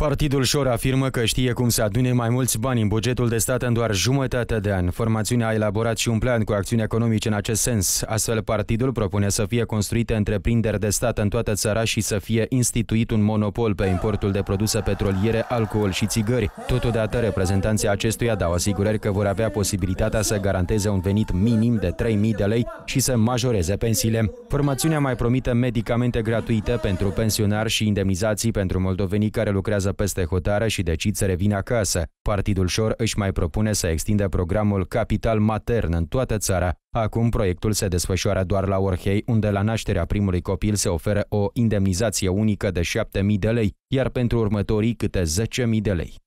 Partidul Șor afirmă că știe cum să adune mai mulți bani în bugetul de stat în doar jumătate de an. Formațiunea a elaborat și un plan cu acțiuni economice în acest sens. Astfel, partidul propune să fie construite întreprinderi de stat în toată țara și să fie instituit un monopol pe importul de produse petroliere, alcool și țigări. Totodată, reprezentanții acestuia dau asigurări că vor avea posibilitatea să garanteze un venit minim de 3.000 de lei și să majoreze pensiile. Formațiunea mai promite medicamente gratuite pentru pensionari și indemnizații pentru moldovenii care lucrează votează peste hotare și decid să revină acasă. Partidul Șor își mai propune să extindă programul Capital Matern în toată țara. Acum proiectul se desfășoară doar la Orhei, unde la nașterea primului copil se oferă o indemnizație unică de 7.000 de lei, iar pentru următorii câte 10.000 de lei.